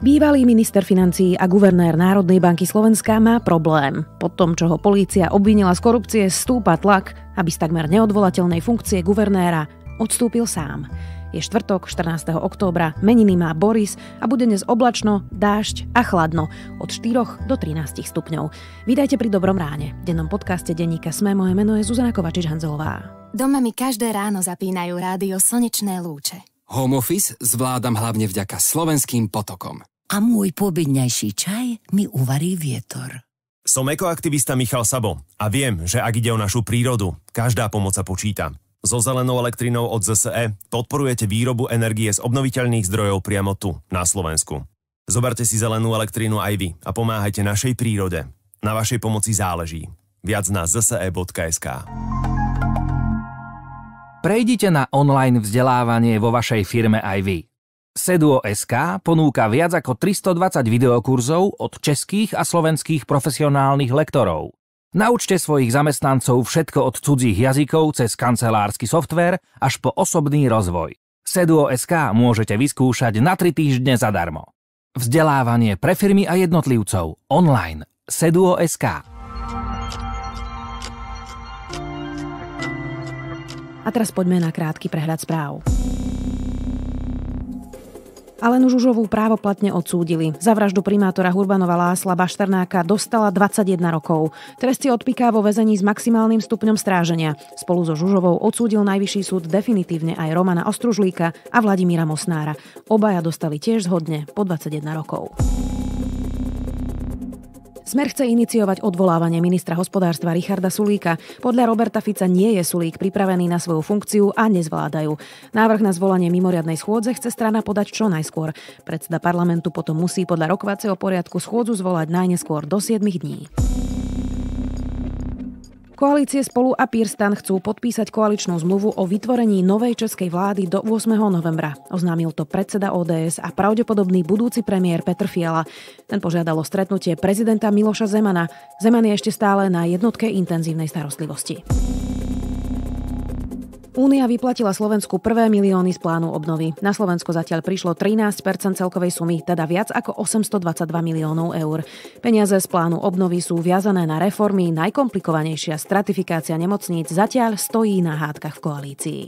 Bývalý minister financí a guvernér Národnej banky Slovenska má problém. Po tom, čo ho polícia obvinila z korupcie, stúpa tlak, aby z takmer neodvolateľnej funkcie guvernéra odstúpil sám. Je štvrtok, 14. októbra, meniny má Boris a bude dnes oblačno, dážď a chladno od 4 do 13 stupňov. Vídajte pri Dobrom ráne. V dennom podcaste denníka Sme moje meno je Zuzana Kovačič-Hanzelová. Doma mi každé ráno zapínajú rádio Slnečné lúče. Home office zvládam hlavne vďaka slovenským potokom a môj pobedňajší čaj mi uvarí vietor. Som ekoaktivista Michal Sabo a viem, že ak ide o našu prírodu, každá pomoc sa počíta. So zelenou elektrinou od ZSE podporujete výrobu energie z obnoviteľných zdrojov priamo tu, na Slovensku. Zoberte si zelenú elektrínu aj vy a pomáhajte našej prírode. Na vašej pomoci záleží. Viac na zse.sk Prejdite na online vzdelávanie vo vašej firme aj vy. Seduo.sk ponúka viac ako 320 videokurzov od českých a slovenských profesionálnych lektorov. Naučte svojich zamestnancov všetko od cudzích jazykov cez kancelársky software až po osobný rozvoj. Seduo.sk môžete vyskúšať na 3 týždne zadarmo. Vzdelávanie pre firmy a jednotlivcov online. Seduo.sk A teraz poďme na krátky prehľad správ. Alenu Žužovú právoplatne odsúdili. Za vraždu primátora Hurbanova Lásla Bašternáka dostala 21 rokov. Trest si odpiká vo väzení s maximálnym stupňom stráženia. Spolu so Žužovou odsúdil najvyšší súd definitívne aj Romana Ostružlíka a Vladimíra Mosnára. Obaja dostali tiež zhodne po 21 rokov. Smer chce iniciovať odvolávanie ministra hospodárstva Richarda Sulíka. Podľa Roberta Fica nie je Sulík pripravený na svoju funkciu a nezvládajú. Návrh na zvolanie mimoriadnej schôdze chce strana podať čo najskôr. Predseda parlamentu potom musí podľa rokovacieho poriadku schôdzu zvolať najneskôr do 7 dní. Koalície Spolu a Pírstan chcú podpísať koaličnú zmluvu o vytvorení novej českej vlády do 8. novembra. Oznámil to predseda ODS a pravdepodobný budúci premiér Petr Fiala. Ten požiadal o stretnutie prezidenta Miloša Zemana. Zeman je ešte stále na jednotke intenzívnej starostlivosti. Únia vyplatila Slovensku prvé milióny z plánu obnovy. Na Slovensko zatiaľ prišlo 13 celkovej sumy, teda viac ako 822 miliónov eur. Peniaze z plánu obnovy sú viazané na reformy, najkomplikovanejšia stratifikácia nemocníc zatiaľ stojí na hádkach v koalícii.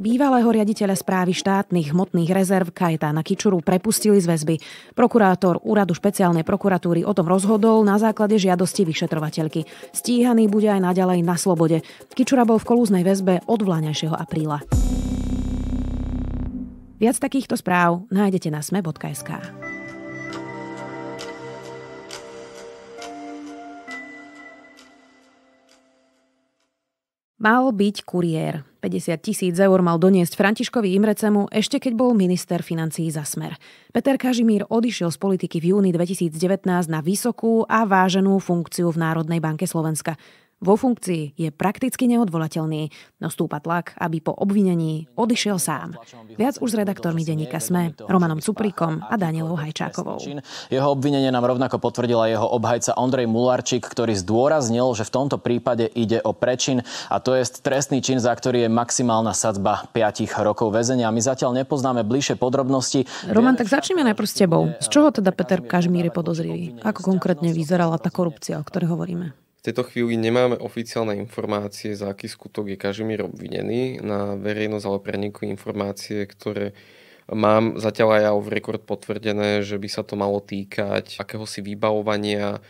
Bývalého riaditeľa správy štátnych hmotných rezerv Kajetána Kičuru prepustili z väzby. Prokurátor úradu špeciálnej prokuratúry o tom rozhodol na základe žiadosti vyšetrovateľky. Stíhaný bude aj naďalej na slobode. Kičura bol v kolúznej väzbe od vláňajšieho apríla. Viac takýchto správ nájdete na sme.sk. Mal byť kuriér. 50 tisíc eur mal doniesť Františkovi Imrecemu ešte keď bol minister financií za smer. Peter Kažimír odišiel z politiky v júni 2019 na vysokú a váženú funkciu v Národnej banke Slovenska. Vo funkcii je prakticky neodvolateľný, no stúpa tlak, aby po obvinení odišiel sám. Viac už s redaktormi denníka SME, Romanom Cuprikom a Danielou Hajčákovou. Jeho obvinenie nám rovnako potvrdila jeho obhajca Ondrej Mularčík, ktorý zdôraznil, že v tomto prípade ide o prečin a to je trestný čin, za ktorý je maximálna sadzba 5 rokov väzenia. My zatiaľ nepoznáme bližšie podrobnosti. Roman, tak začneme najprv s tebou. Z čoho teda Peter Kažmíry podozrivý? Ako konkrétne vyzerala tá korupcia, o ktorej hovoríme? V tejto chvíli nemáme oficiálne informácie, za aký skutok je Kažimír obvinený. Na verejnosť ale prenikli informácie, ktoré mám zatiaľ aj ja v rekord potvrdené, že by sa to malo týkať akéhosi vybavovania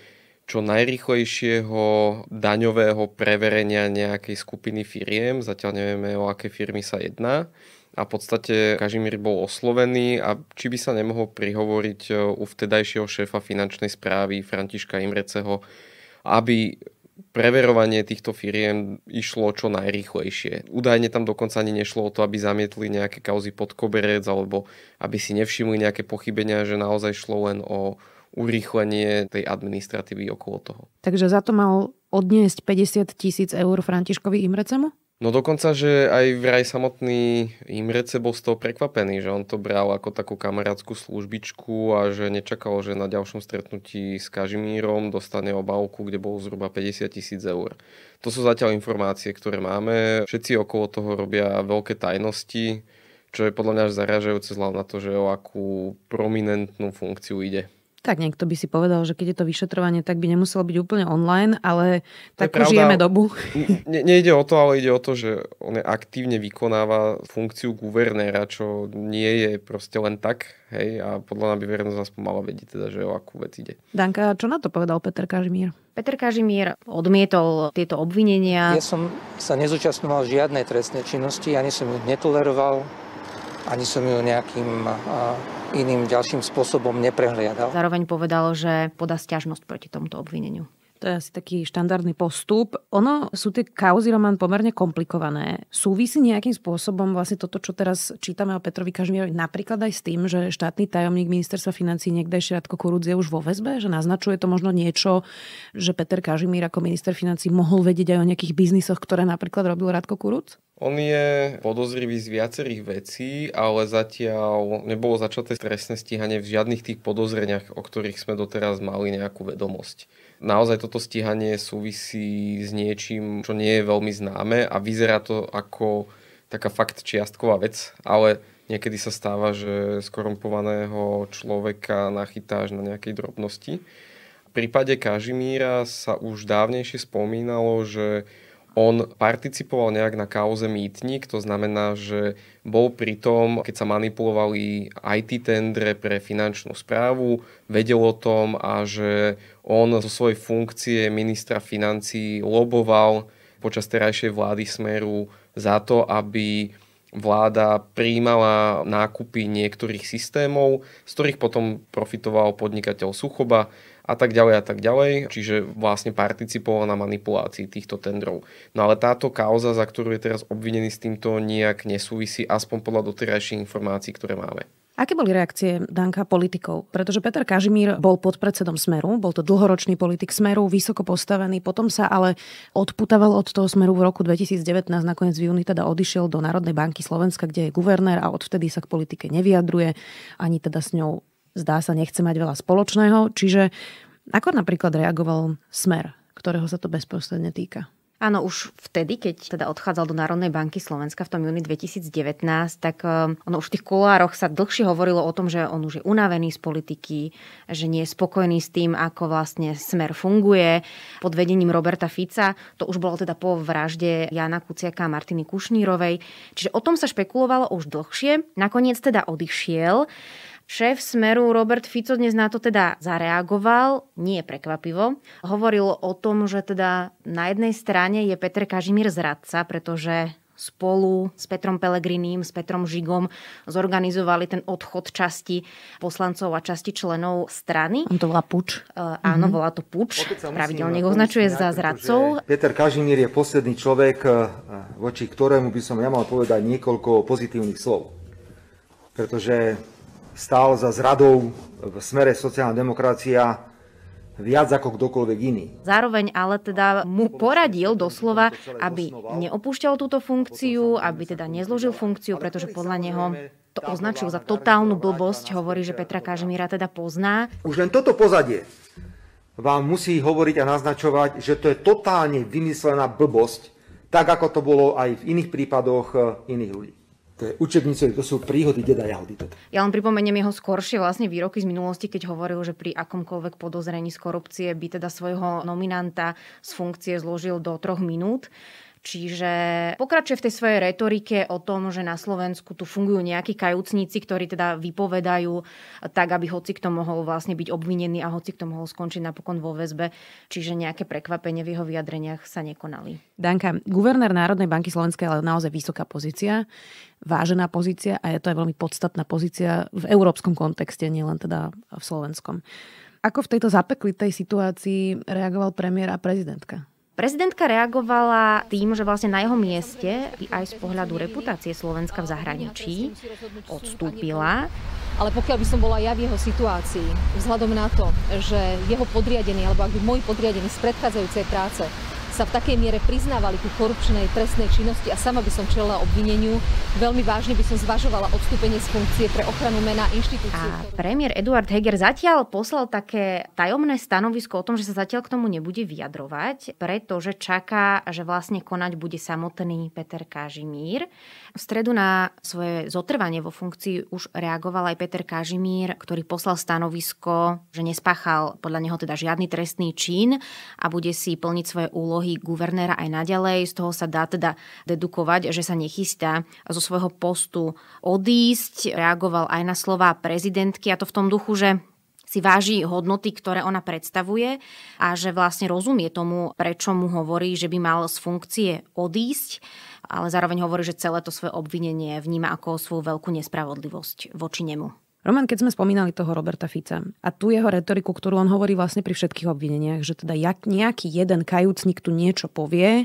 čo najrychlejšieho daňového preverenia nejakej skupiny firiem. Zatiaľ nevieme, o aké firmy sa jedná. A v podstate Kažimír bol oslovený a či by sa nemohol prihovoriť e, u vtedajšieho šéfa finančnej správy Františka Imreceho, aby preverovanie týchto firiem išlo čo najrýchlejšie. Údajne tam dokonca ani nešlo o to, aby zamietli nejaké kauzy pod koberec alebo aby si nevšimli nejaké pochybenia, že naozaj šlo len o urýchlenie tej administratívy okolo toho. Takže za to mal odniesť 50 tisíc eur Františkovi Imrecemu? No dokonca, že aj vraj samotný Imrece bol z toho prekvapený, že on to bral ako takú kamarátskú službičku a že nečakal, že na ďalšom stretnutí s Kažimírom dostane obálku, kde bolo zhruba 50 tisíc eur. To sú zatiaľ informácie, ktoré máme. Všetci okolo toho robia veľké tajnosti, čo je podľa mňa až zaražajúce vzhľadom na to, že o akú prominentnú funkciu ide. Tak niekto by si povedal, že keď je to vyšetrovanie, tak by nemuselo byť úplne online, ale tak už žijeme dobu. Ne, nejde o to, ale ide o to, že on aktívne vykonáva funkciu guvernéra, čo nie je proste len tak. Hej, a podľa mňa by verejnosť aspoň mala vedieť, teda, že o akú vec ide. Danka, čo na to povedal Peter Kažimír? Peter Kažimír odmietol tieto obvinenia. Ja som sa nezúčastňoval žiadnej trestnej činnosti, ja som ju netoleroval, ani som ju nejakým iným ďalším spôsobom neprehliadal. Zároveň povedal, že podá stiažnosť proti tomuto obvineniu. To je asi taký štandardný postup. Ono sú tie kauzy, román pomerne komplikované. Súvisí nejakým spôsobom vlastne toto, čo teraz čítame o Petrovi Kažmirovi, napríklad aj s tým, že štátny tajomník ministerstva financí niekde Radko Kurúc je už vo väzbe, že naznačuje to možno niečo, že Peter Kažimír ako minister financí mohol vedieť aj o nejakých biznisoch, ktoré napríklad robil Radko Kurúc? On je podozrivý z viacerých vecí, ale zatiaľ nebolo začaté trestné stíhanie v žiadnych tých podozreniach, o ktorých sme doteraz mali nejakú vedomosť. Naozaj toto stíhanie súvisí s niečím, čo nie je veľmi známe a vyzerá to ako taká fakt čiastková vec, ale niekedy sa stáva, že skorumpovaného človeka nachytáš na nejakej drobnosti. V prípade Kažimíra sa už dávnejšie spomínalo, že on participoval nejak na kauze mýtnik, to znamená, že bol pri tom, keď sa manipulovali IT tendre pre finančnú správu, vedel o tom a že on zo svojej funkcie ministra financí loboval počas terajšej vlády Smeru za to, aby vláda príjmala nákupy niektorých systémov, z ktorých potom profitoval podnikateľ Suchoba a tak ďalej a tak ďalej. Čiže vlastne participoval na manipulácii týchto tendrov. No ale táto kauza, za ktorú je teraz obvinený s týmto, nejak nesúvisí, aspoň podľa doterajších informácií, ktoré máme. Aké boli reakcie Danka politikov? Pretože Peter Kažimír bol podpredsedom Smeru, bol to dlhoročný politik Smeru, vysoko postavený, potom sa ale odputaval od toho Smeru v roku 2019, nakoniec v júni teda odišiel do Národnej banky Slovenska, kde je guvernér a odvtedy sa k politike nevyjadruje, ani teda s ňou zdá sa nechce mať veľa spoločného. Čiže ako napríklad reagoval Smer, ktorého sa to bezprostredne týka? Áno, už vtedy, keď teda odchádzal do Národnej banky Slovenska v tom júni 2019, tak ehm, ono už v tých kolároch sa dlhšie hovorilo o tom, že on už je unavený z politiky, že nie je spokojný s tým, ako vlastne smer funguje. Pod vedením Roberta Fica, to už bolo teda po vražde Jana Kuciaka a Martiny Kušnírovej. Čiže o tom sa špekulovalo už dlhšie. Nakoniec teda odišiel. Šéf Smeru Robert Fico dnes na to teda zareagoval, nie prekvapivo. Hovoril o tom, že teda na jednej strane je Peter Kažimír zradca, pretože spolu s Petrom Pelegriným, s Petrom Žigom zorganizovali ten odchod časti poslancov a časti členov strany. On to volá puč. Uh, áno, mm-hmm. volá to puč. Pravidelne ho označuje za zradcov. Peter Kažimír je posledný človek, e, voči ktorému by som ja mal povedať niekoľko pozitívnych slov. Pretože stál za zradou v smere sociálna demokracia viac ako kdokoľvek iný. Zároveň ale teda mu poradil doslova, aby neopúšťal túto funkciu, aby teda nezložil funkciu, pretože podľa neho to označil za totálnu blbosť, hovorí, že Petra Kažimíra teda pozná. Už len toto pozadie vám musí hovoriť a naznačovať, že to je totálne vymyslená blbosť, tak ako to bolo aj v iných prípadoch e, iných ľudí. To je učebnice, to sú príhody deda Jahody. Ja len pripomeniem jeho skoršie vlastne výroky z minulosti, keď hovoril, že pri akomkoľvek podozrení z korupcie by teda svojho nominanta z funkcie zložil do troch minút. Čiže pokračuje v tej svojej retorike o tom, že na Slovensku tu fungujú nejakí kajúcníci, ktorí teda vypovedajú tak, aby hoci kto mohol vlastne byť obvinený a hoci kto mohol skončiť napokon vo väzbe. Čiže nejaké prekvapenie v jeho vyjadreniach sa nekonali. Danka, guvernér Národnej banky Slovenskej je naozaj vysoká pozícia, vážená pozícia a je to aj veľmi podstatná pozícia v európskom kontexte, nielen teda v slovenskom. Ako v tejto zapeklitej situácii reagoval premiér a prezidentka? Prezidentka reagovala tým, že vlastne na jeho mieste aj z pohľadu reputácie Slovenska v zahraničí odstúpila. Ale pokiaľ by som bola ja v jeho situácii, vzhľadom na to, že jeho podriadení, alebo ak by môj podriadení z predchádzajúcej práce sa v takej miere priznávali ku korupčnej trestnej činnosti a sama by som čelila obvineniu, veľmi vážne by som zvažovala odstúpenie z funkcie pre ochranu mena inštitúcie. A premiér Eduard Heger zatiaľ poslal také tajomné stanovisko o tom, že sa zatiaľ k tomu nebude vyjadrovať, pretože čaká, že vlastne konať bude samotný Peter Kažimír. V stredu na svoje zotrvanie vo funkcii už reagoval aj Peter Kažimír, ktorý poslal stanovisko, že nespáchal podľa neho teda žiadny trestný čin a bude si plniť svoje úlohy guvernéra aj naďalej. Z toho sa dá teda dedukovať, že sa nechystá zo svojho postu odísť. Reagoval aj na slová prezidentky a to v tom duchu, že si váži hodnoty, ktoré ona predstavuje a že vlastne rozumie tomu, prečo mu hovorí, že by mal z funkcie odísť ale zároveň hovorí, že celé to svoje obvinenie vníma ako svoju veľkú nespravodlivosť voči nemu. Roman, keď sme spomínali toho Roberta Fica a tu jeho retoriku, ktorú on hovorí vlastne pri všetkých obvineniach, že teda jak, nejaký jeden kajúcnik tu niečo povie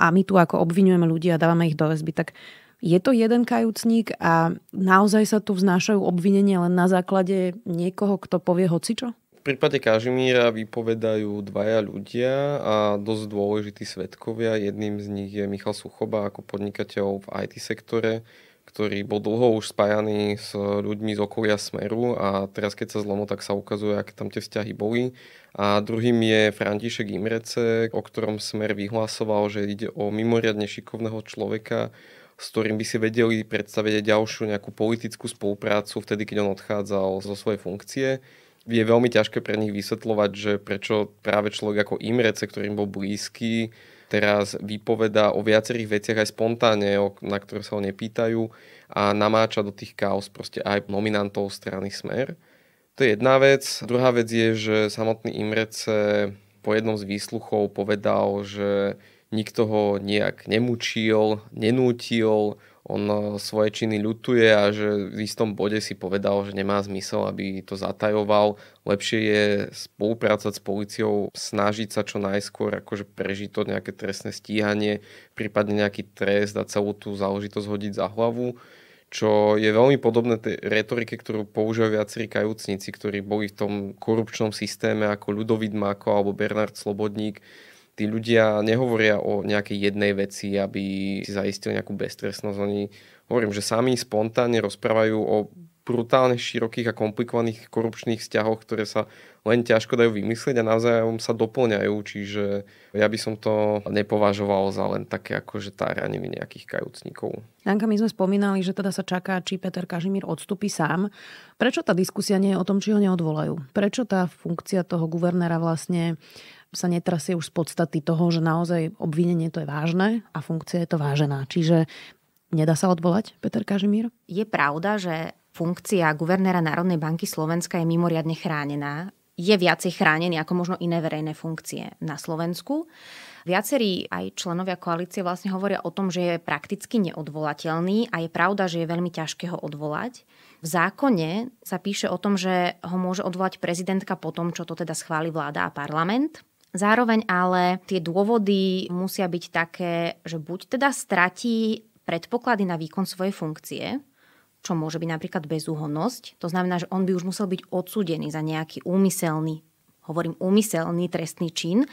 a my tu ako obvinujeme ľudí a dávame ich do väzby, tak je to jeden kajúcnik a naozaj sa tu vznášajú obvinenia len na základe niekoho, kto povie hocičo? v prípade Kažimíra vypovedajú dvaja ľudia a dosť dôležití svetkovia. Jedným z nich je Michal Suchoba ako podnikateľ v IT sektore, ktorý bol dlho už spájaný s ľuďmi z okolia Smeru a teraz keď sa zlomo, tak sa ukazuje, aké tam tie vzťahy boli. A druhým je František Imrece, o ktorom Smer vyhlasoval, že ide o mimoriadne šikovného človeka, s ktorým by si vedeli predstaviť ďalšiu nejakú politickú spoluprácu vtedy, keď on odchádzal zo svojej funkcie je veľmi ťažké pre nich vysvetľovať, že prečo práve človek ako Imrece, ktorým bol blízky, teraz vypoveda o viacerých veciach aj spontánne, na ktoré sa ho nepýtajú a namáča do tých kaos proste aj nominantov strany Smer. To je jedna vec. Druhá vec je, že samotný Imrece po jednom z výsluchov povedal, že nikto ho nejak nemúčil, nenútil, on eh, svoje činy ľutuje a že v istom bode si povedal, že nemá zmysel, aby to zatajoval. Lepšie je spolupracovať s policiou, snažiť sa čo najskôr akože prežiť to nejaké trestné stíhanie, prípadne nejaký trest a celú tú záležitosť hodiť za hlavu čo je veľmi podobné tej retorike, ktorú používajú viacerí kajúcnici, ktorí boli v tom korupčnom systéme ako Ludovít Mako alebo Bernard Slobodník, tí ľudia nehovoria o nejakej jednej veci, aby si zaistil nejakú bestresnosť. Oni, hovorím, že sami spontánne rozprávajú o brutálne širokých a komplikovaných korupčných vzťahoch, ktoré sa len ťažko dajú vymyslieť a navzájom sa doplňajú, čiže ja by som to nepovažoval za len také tá akože táranie nejakých kajúcnikov. Danka, my sme spomínali, že teda sa čaká, či Peter Kažimír odstúpi sám. Prečo tá diskusia nie je o tom, či ho neodvolajú? Prečo tá funkcia toho guvernéra vlastne sa netrasie už z podstaty toho, že naozaj obvinenie to je vážne a funkcia je to vážená. Čiže nedá sa odvolať, Peter Kažimír? Je pravda, že funkcia guvernéra Národnej banky Slovenska je mimoriadne chránená. Je viacej chránený ako možno iné verejné funkcie na Slovensku. Viacerí aj členovia koalície vlastne hovoria o tom, že je prakticky neodvolateľný a je pravda, že je veľmi ťažké ho odvolať. V zákone sa píše o tom, že ho môže odvolať prezidentka po tom, čo to teda schváli vláda a parlament. Zároveň ale tie dôvody musia byť také, že buď teda stratí predpoklady na výkon svojej funkcie, čo môže byť napríklad bezúhonnosť. To znamená, že on by už musel byť odsúdený za nejaký úmyselný, hovorím úmyselný trestný čin.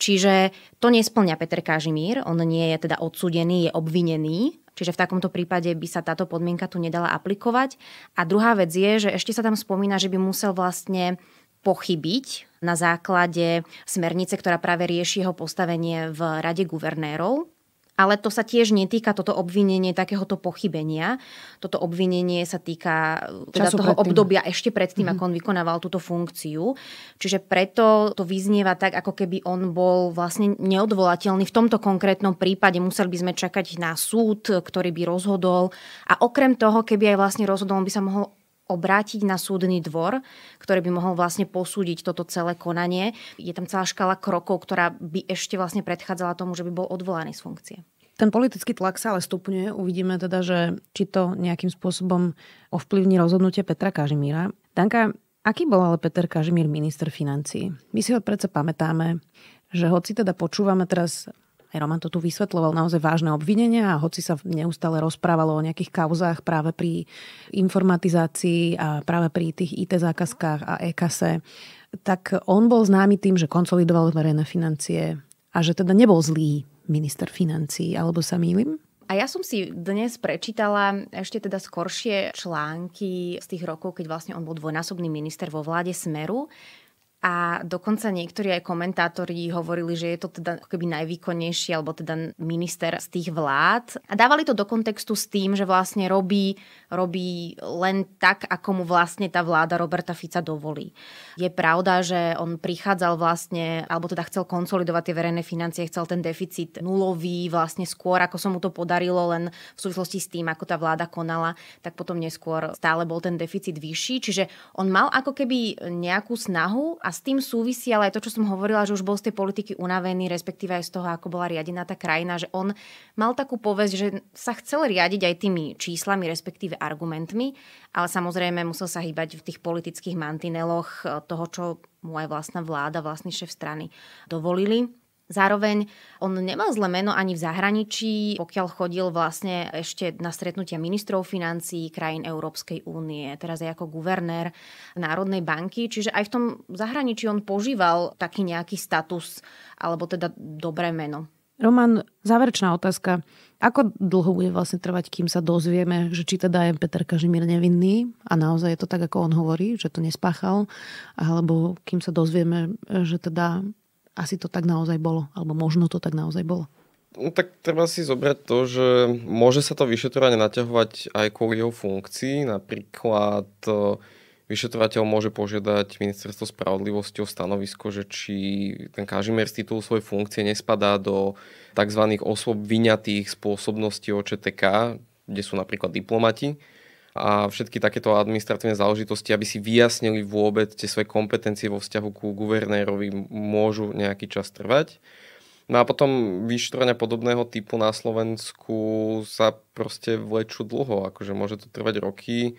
Čiže to nesplňa Peter Kažimír, on nie je teda odsúdený, je obvinený, čiže v takomto prípade by sa táto podmienka tu nedala aplikovať. A druhá vec je, že ešte sa tam spomína, že by musel vlastne pochybiť na základe smernice, ktorá práve rieši jeho postavenie v Rade guvernérov. Ale to sa tiež netýka toto obvinenie takéhoto pochybenia. Toto obvinenie sa týka e, teda toho predtým. obdobia ešte predtým, mm-hmm. ako mhm. on vykonával túto funkciu. Čiže preto to vyznieva tak, ako keby on bol vlastne neodvolateľný. V tomto konkrétnom prípade museli by sme čakať na súd, ktorý by rozhodol. A okrem toho, keby aj vlastne rozhodol, on by sa mohol obrátiť na súdny dvor, ktorý by mohol vlastne posúdiť toto celé konanie. Je tam celá škala krokov, ktorá by ešte vlastne predchádzala tomu, že by bol odvolaný z funkcie. Ten politický tlak sa ale stupňuje. Uvidíme teda, že či to nejakým spôsobom ovplyvní rozhodnutie Petra Kažimíra. Danka, aký bol ale Peter Kažimír minister financií? My si ho predsa pamätáme, že hoci teda počúvame teraz aj Roman to tu vysvetloval naozaj vážne obvinenia a hoci sa neustále rozprávalo o nejakých kauzách práve pri informatizácii a práve pri tých IT zákazkách a e tak on bol známy tým, že konsolidoval verejné financie a že teda nebol zlý minister financí, alebo sa mýlim? A ja som si dnes prečítala ešte teda skoršie články z tých rokov, keď vlastne on bol dvojnásobný minister vo vláde Smeru, a dokonca niektorí aj komentátori hovorili, že je to teda ako keby najvýkonnejší alebo teda minister z tých vlád a dávali to do kontextu s tým, že vlastne robí, robí len tak, ako mu vlastne tá vláda Roberta Fica dovolí. Je pravda, že on prichádzal vlastne, alebo teda chcel konsolidovať tie verejné financie, chcel ten deficit nulový vlastne skôr, ako sa mu to podarilo len v súvislosti s tým, ako tá vláda konala, tak potom neskôr stále bol ten deficit vyšší, čiže on mal ako keby nejakú snahu a s tým súvisí ale aj to, čo som hovorila, že už bol z tej politiky unavený, respektíve aj z toho, ako bola riadená tá krajina, že on mal takú povesť, že sa chcel riadiť aj tými číslami, respektíve argumentmi, ale samozrejme musel sa hýbať v tých politických mantineloch eh, toho, čo mu aj vlastná vláda, vlastný šéf strany dovolili. Zároveň on nemal zlé meno ani v zahraničí, pokiaľ chodil vlastne ešte na stretnutia ministrov financií krajín Európskej únie, teraz je ako guvernér Národnej banky, čiže aj v tom zahraničí on požíval taký nejaký status alebo teda dobré meno. Roman, záverečná otázka. Ako dlho bude vlastne trvať, kým sa dozvieme, že či teda je Peter Kažimír nevinný a naozaj je to tak, ako on hovorí, že to nespáchal, alebo kým sa dozvieme, že teda asi to tak naozaj bolo, alebo možno to tak naozaj bolo. No, tak treba si zobrať to, že môže sa to vyšetrovanie naťahovať aj kvôli jeho funkcii. Napríklad e, vyšetrovateľ môže požiadať ministerstvo spravodlivosti o stanovisko, že či ten Kažimer z titulu svojej funkcie nespadá do tzv. osôb vyňatých spôsobností OČTK, kde sú napríklad diplomati a všetky takéto administratívne záležitosti, aby si vyjasnili vôbec tie svoje kompetencie vo vzťahu ku guvernérovi, môžu nejaký čas trvať. No a potom vyšetrenia podobného typu na Slovensku sa proste vlečú dlho, akože môže to trvať roky.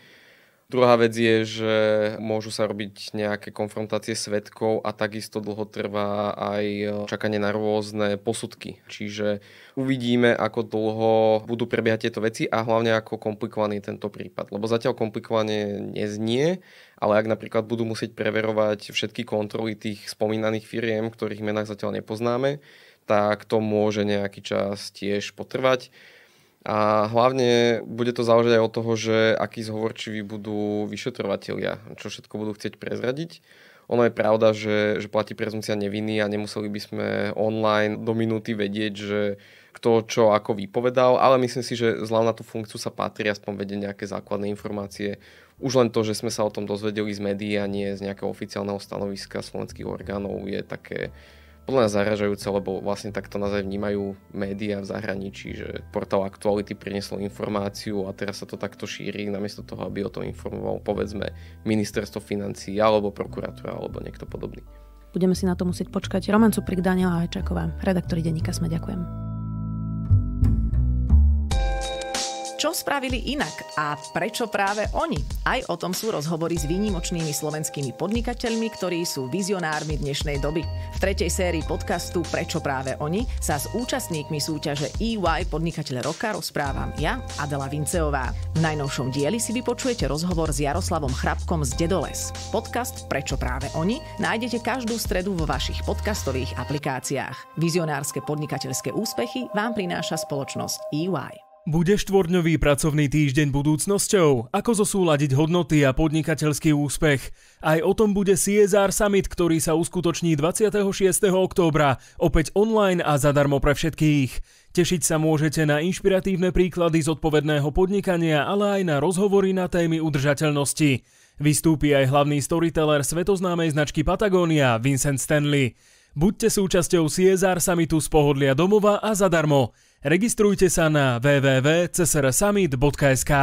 Druhá vec je, že môžu sa robiť nejaké konfrontácie svetkov a takisto dlho trvá aj e, čakanie na rôzne posudky. Čiže uvidíme, ako dlho budú prebiehať tieto veci a hlavne ako komplikovaný je tento prípad. Lebo zatiaľ komplikovanie neznie, ale ak napríklad budú musieť preverovať všetky kontroly tých spomínaných firiem, ktorých menách zatiaľ nepoznáme, tak to môže nejaký čas tiež potrvať. A hlavne bude to záležať aj od toho, že akí zhovorčiví budú vyšetrovatelia, čo všetko budú chcieť prezradiť. Ono je pravda, že, že platí prezumcia neviny a nemuseli by sme online do minúty vedieť, že kto čo ako vypovedal, ale myslím si, že zľav na tú funkciu sa patrí aspoň vedieť nejaké základné informácie. Už len to, že sme sa o tom dozvedeli z médií a nie z nejakého oficiálneho stanoviska slovenských orgánov je také podľa mňa zaražajúce, lebo vlastne takto naozaj vnímajú médiá v zahraničí, že portál Aktuality priniesol informáciu a teraz sa to takto šíri, namiesto toho, aby o tom informoval povedzme ministerstvo financí alebo prokuratúra alebo niekto podobný. Budeme si na to musieť počkať. Roman Cuprik, Daniela Hečaková, redaktori deníka Sme, ďakujem. čo spravili inak a prečo práve oni. Aj o tom sú rozhovory s výnimočnými slovenskými podnikateľmi, ktorí sú vizionármi dnešnej doby. V tretej sérii podcastu Prečo práve oni sa s účastníkmi súťaže EY Podnikateľ roka rozprávam ja, Adela Vinceová. V najnovšom dieli si vypočujete rozhovor s Jaroslavom Chrapkom z Dedoles. Podcast Prečo práve oni nájdete každú stredu vo vašich podcastových aplikáciách. Vizionárske podnikateľské úspechy vám prináša spoločnosť EY. Bude štvorňový pracovný týždeň budúcnosťou? Ako zosúľadiť hodnoty a podnikateľský úspech? Aj o tom bude CSR Summit, ktorý sa uskutoční 26. októbra, opäť online a zadarmo pre všetkých. Tešiť sa môžete na inšpiratívne príklady zodpovedného podnikania, ale aj na rozhovory na témy udržateľnosti. Vystúpi aj hlavný storyteller svetoznámej značky Patagonia, Vincent Stanley. Buďte súčasťou CSR Summitu z pohodlia domova a zadarmo. Registrujte sa na www.csrsummit.sk.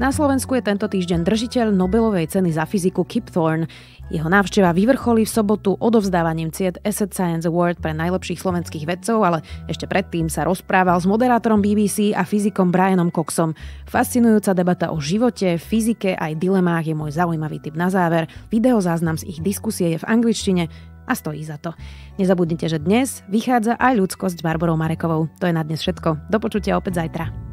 Na Slovensku je tento týždeň držiteľ Nobelovej ceny za fyziku Kip Thorne. Jeho návšteva vyvrcholí v sobotu odovzdávaním ciet Asset Science Award pre najlepších slovenských vedcov, ale ešte predtým sa rozprával s moderátorom BBC a fyzikom Brianom Coxom. Fascinujúca debata o živote, fyzike aj dilemách je môj zaujímavý tip na záver. Videozáznam z ich diskusie je v angličtine a stojí za to. Nezabudnite, že dnes vychádza aj ľudskosť s Barbarou Marekovou. To je na dnes všetko. Do počutia opäť zajtra.